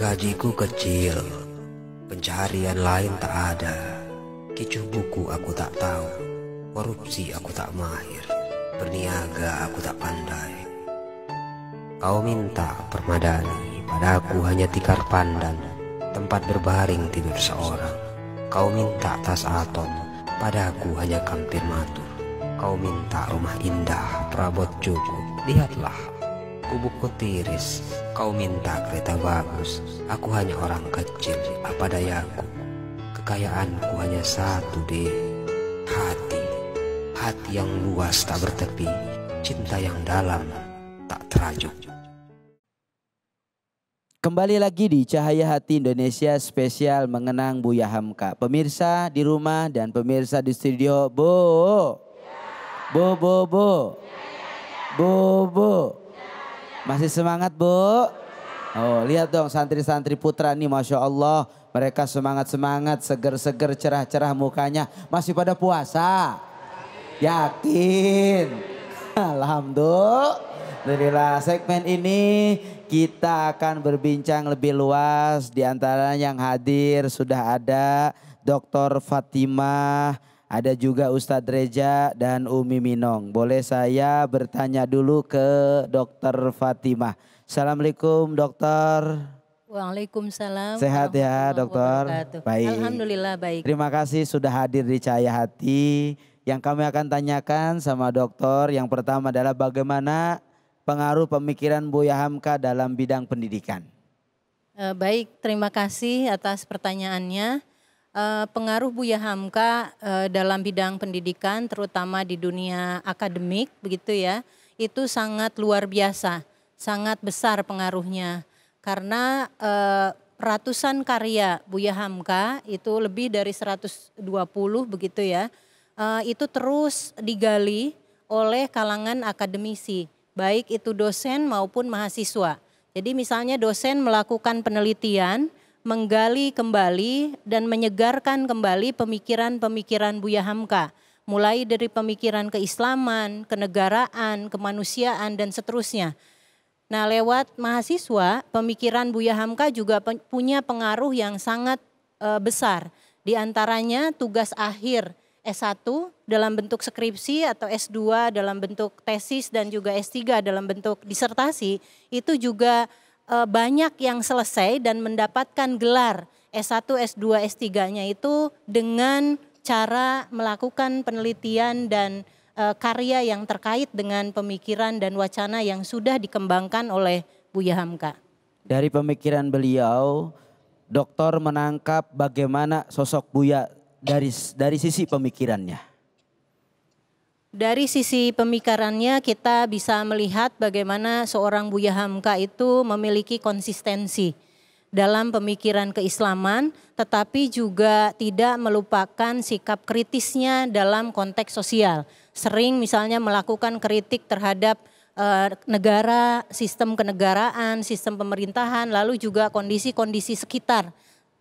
Gajiku kecil, pencarian lain tak ada. Kicuh buku aku tak tahu, korupsi aku tak mahir, berniaga aku tak pandai. Kau minta permadani, padaku hanya tikar pandan, tempat berbaring tidur seorang. Kau minta tas atom, aku hanya kampir matur. Kau minta rumah indah, perabot cukup, lihatlah Kubuku tiris, kau minta kereta bagus. Aku hanya orang kecil, apa dayaku. Kekayaanku hanya satu deh, hati. Hati yang luas tak bertepi, cinta yang dalam tak terajuk. Kembali lagi di Cahaya Hati Indonesia spesial mengenang Buya Hamka. Pemirsa di rumah dan pemirsa di studio, Bo. Bo, Bo, Bo. Bo, Bo. Masih semangat bu? Oh lihat dong santri-santri putra nih Masya Allah. Mereka semangat-semangat, seger-seger, cerah-cerah mukanya. Masih pada puasa? Yakin? Alhamdulillah. Segmen ini kita akan berbincang lebih luas. Di antara yang hadir sudah ada Dr. Fatimah ada juga Ustadz Reja dan Umi Minong. Boleh saya bertanya dulu ke Dokter Fatimah. Assalamualaikum dokter. Waalaikumsalam. Sehat ya dokter. Baik. Alhamdulillah baik. Terima kasih sudah hadir di Cahaya Hati. Yang kami akan tanyakan sama dokter yang pertama adalah bagaimana pengaruh pemikiran Buya Hamka dalam bidang pendidikan. Eh, baik, terima kasih atas pertanyaannya uh, pengaruh Buya Hamka uh, eh, dalam bidang pendidikan terutama di dunia akademik begitu ya itu sangat luar biasa sangat besar pengaruhnya karena uh, ratusan karya Buya Hamka itu lebih dari 120 begitu ya uh, itu terus digali oleh kalangan akademisi baik itu dosen maupun mahasiswa jadi misalnya dosen melakukan penelitian menggali kembali dan menyegarkan kembali pemikiran-pemikiran Buya Hamka. Mulai dari pemikiran keislaman, kenegaraan, kemanusiaan, dan seterusnya. Nah lewat mahasiswa, pemikiran Buya Hamka juga punya pengaruh yang sangat e, besar. Di antaranya tugas akhir S1 dalam bentuk skripsi atau S2 dalam bentuk tesis dan juga S3 dalam bentuk disertasi itu juga Eh, banyak yang selesai dan mendapatkan gelar S1, S2, S3-nya itu dengan cara melakukan penelitian dan eh, karya yang terkait dengan pemikiran dan wacana yang sudah dikembangkan oleh Buya Hamka. Dari pemikiran beliau, dokter menangkap bagaimana sosok Buya dari dari sisi pemikirannya. Dari sisi pemikarannya, kita bisa melihat bagaimana seorang Buya Hamka itu memiliki konsistensi dalam pemikiran keislaman tetapi juga tidak melupakan sikap kritisnya dalam konteks sosial. Sering misalnya melakukan kritik terhadap eh, negara, sistem kenegaraan, sistem pemerintahan, lalu juga kondisi-kondisi sekitar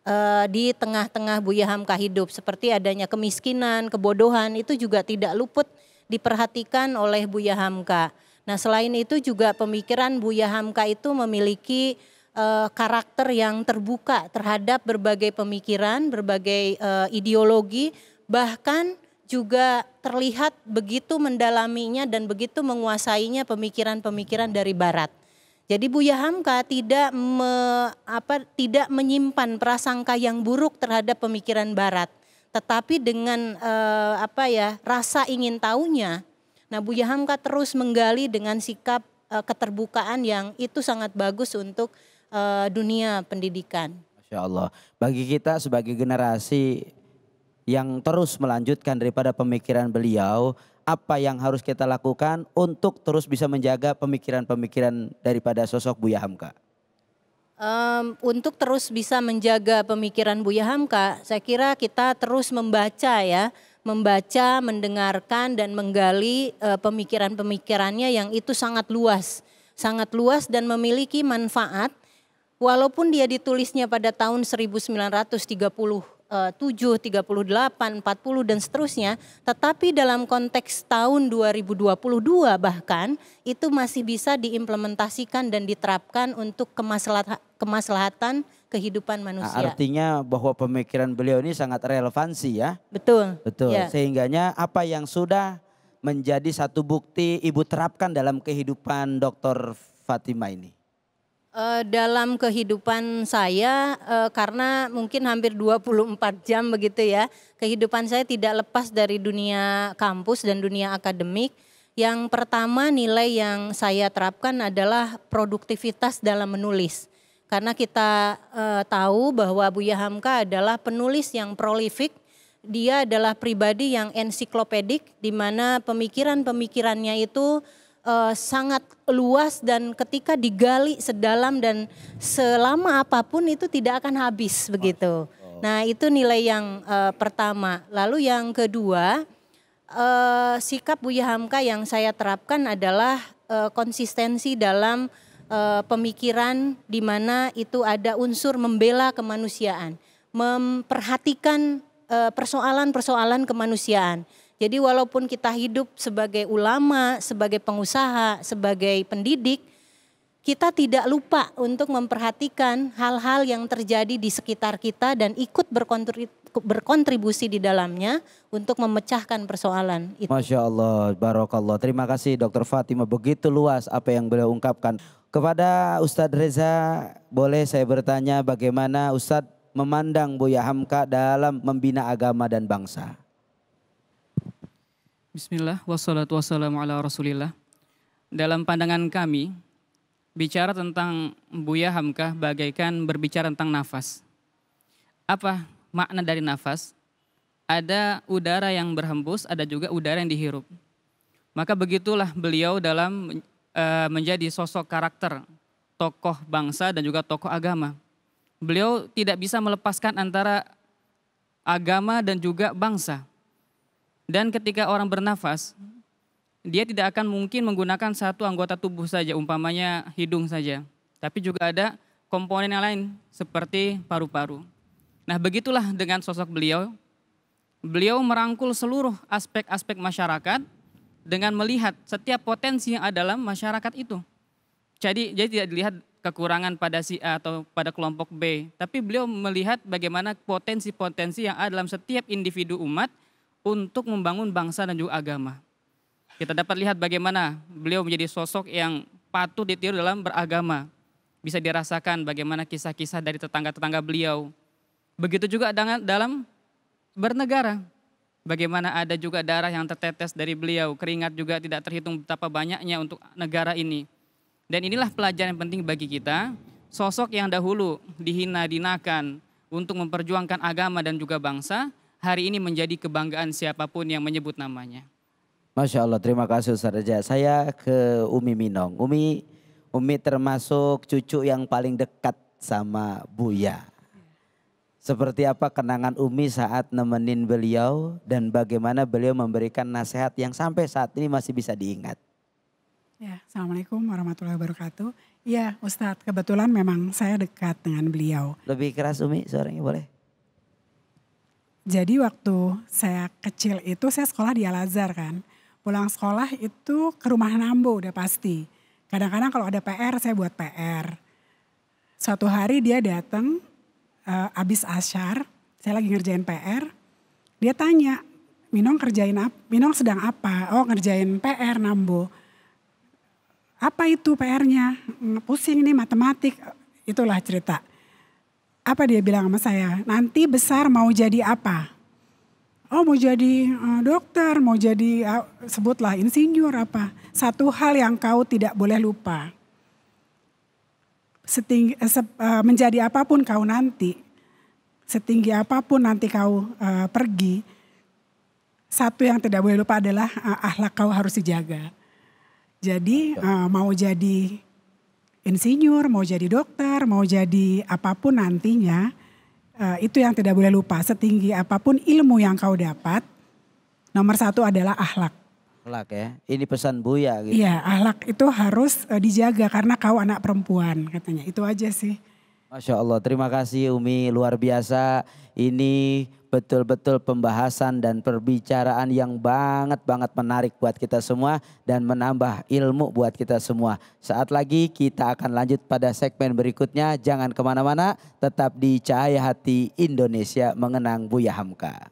eh, di tengah-tengah Buya Hamka hidup seperti adanya kemiskinan, kebodohan itu juga tidak luput diperhatikan oleh Buya Hamka. Nah selain itu juga pemikiran Buya Hamka itu memiliki uh, karakter yang terbuka terhadap berbagai pemikiran, berbagai uh, ideologi, bahkan juga terlihat begitu mendalaminya dan begitu menguasainya pemikiran-pemikiran dari barat. Jadi Buya Hamka tidak me, apa tidak menyimpan prasangka yang buruk terhadap pemikiran barat tetapi dengan uh, apa ya rasa ingin tahunya. Nah, Buya Hamka terus menggali dengan sikap uh, keterbukaan yang itu sangat bagus untuk uh, dunia pendidikan. Masya Allah. Bagi kita sebagai generasi yang terus melanjutkan daripada pemikiran beliau, apa yang harus kita lakukan untuk terus bisa menjaga pemikiran-pemikiran daripada sosok Buya Hamka? um, untuk terus bisa menjaga pemikiran Buya Hamka, saya kira kita terus membaca ya, membaca, mendengarkan dan menggali uh, pemikiran-pemikirannya yang itu sangat luas, sangat luas dan memiliki manfaat walaupun dia ditulisnya pada tahun 1930 7, 38, 40 dan seterusnya, tetapi dalam konteks tahun 2022 bahkan itu masih bisa diimplementasikan dan diterapkan untuk kemaslahatan kehidupan nah, manusia. Artinya bahwa pemikiran beliau ini sangat relevansi ya. Betul. Betul. Ya. Sehingganya apa yang sudah menjadi satu bukti ibu terapkan dalam kehidupan Dr. Fatima ini. Eh, dalam kehidupan saya eh, karena mungkin hampir 24 jam begitu ya. Kehidupan saya tidak lepas dari dunia kampus dan dunia akademik. Yang pertama nilai yang saya terapkan adalah produktivitas dalam menulis. Karena kita eh, tahu bahwa Buya Hamka adalah penulis yang prolifik, dia adalah pribadi yang ensiklopedik di mana pemikiran-pemikirannya itu uh, sangat luas dan ketika digali sedalam dan selama apapun itu tidak akan habis begitu. Nah itu nilai yang uh, pertama. Lalu yang kedua uh, sikap Buya Hamka yang saya terapkan adalah uh, konsistensi dalam uh, pemikiran di mana itu ada unsur membela kemanusiaan, memperhatikan persoalan-persoalan kemanusiaan jadi walaupun kita hidup sebagai ulama, sebagai pengusaha, sebagai pendidik, kita tidak lupa untuk memperhatikan hal-hal yang terjadi di sekitar kita dan ikut berkontribusi di dalamnya untuk memecahkan persoalan itu. Masya Allah, Barokallah. Terima kasih Dr. Fatima, begitu luas apa yang beliau ungkapkan. Kepada Ustadz Reza, boleh saya bertanya bagaimana Ustadz memandang Buya Hamka dalam membina agama dan bangsa? Bismillah, wassalatu wassalamu ala rasulillah. Dalam pandangan kami, bicara tentang Buya Hamka bagaikan berbicara tentang nafas. Apa makna dari nafas? Ada udara yang berhembus, ada juga udara yang dihirup. Maka begitulah beliau dalam e, menjadi sosok karakter, tokoh bangsa dan juga tokoh agama. Beliau tidak bisa melepaskan antara agama dan juga bangsa dan ketika orang bernafas, dia tidak akan mungkin menggunakan satu anggota tubuh saja, umpamanya hidung saja. Tapi juga ada komponen yang lain seperti paru-paru. Nah begitulah dengan sosok beliau. Beliau merangkul seluruh aspek-aspek masyarakat dengan melihat setiap potensi yang ada dalam masyarakat itu. Jadi, jadi tidak dilihat kekurangan pada si A atau pada kelompok B, tapi beliau melihat bagaimana potensi-potensi yang ada dalam setiap individu umat untuk membangun bangsa dan juga agama. Kita dapat lihat bagaimana beliau menjadi sosok yang patuh ditiru dalam beragama. Bisa dirasakan bagaimana kisah-kisah dari tetangga-tetangga beliau. Begitu juga dengan dalam bernegara. Bagaimana ada juga darah yang tertetes dari beliau, keringat juga tidak terhitung betapa banyaknya untuk negara ini. Dan inilah pelajaran yang penting bagi kita, sosok yang dahulu dihina, dinakan untuk memperjuangkan agama dan juga bangsa, hari ini menjadi kebanggaan siapapun yang menyebut namanya. Masya Allah, terima kasih Ustaz Raja. Saya ke Umi Minong. Umi, Umi termasuk cucu yang paling dekat sama Buya. Seperti apa kenangan Umi saat nemenin beliau dan bagaimana beliau memberikan nasihat yang sampai saat ini masih bisa diingat. Ya, Assalamualaikum warahmatullahi wabarakatuh. Iya Ustadz, kebetulan memang saya dekat dengan beliau. Lebih keras Umi suaranya boleh? Jadi waktu saya kecil itu saya sekolah di Al-Azhar kan. Pulang sekolah itu ke rumah Nambo udah pasti. Kadang-kadang kalau ada PR saya buat PR. Suatu hari dia datang uh, abis asyar, saya lagi ngerjain PR. Dia tanya, Minong kerjain apa? Minong sedang apa? Oh ngerjain PR Nambo. Apa itu PR-nya? Pusing nih matematik. Itulah cerita apa dia bilang sama saya? Nanti besar mau jadi apa? Oh mau jadi uh, dokter, mau jadi uh, sebutlah insinyur apa. Satu hal yang kau tidak boleh lupa. Setinggi, uh, eh, se, uh, menjadi apapun kau nanti, setinggi apapun nanti kau uh, pergi, satu yang tidak boleh lupa adalah uh, ahlak kau harus dijaga. Jadi uh, mau jadi insinyur, mau jadi dokter, mau jadi apapun nantinya, eh, itu yang tidak boleh lupa. Setinggi apapun ilmu yang kau dapat, nomor satu adalah ahlak. Ahlak ya, ini pesan Buya gitu. Iya, ahlak itu harus eh, dijaga karena kau anak perempuan katanya. Itu aja sih. Masya Allah, terima kasih Umi, luar biasa. Ini betul-betul pembahasan dan perbicaraan yang banget-banget menarik buat kita semua dan menambah ilmu buat kita semua. Saat lagi kita akan lanjut pada segmen berikutnya. Jangan kemana-mana, tetap di Cahaya Hati Indonesia mengenang Buya Hamka.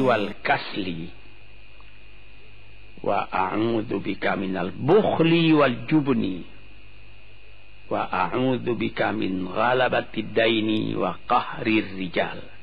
والكسل وأعوذ بك من البخل والجبن وأعوذ بك من غلبة الدين وقهر الرجال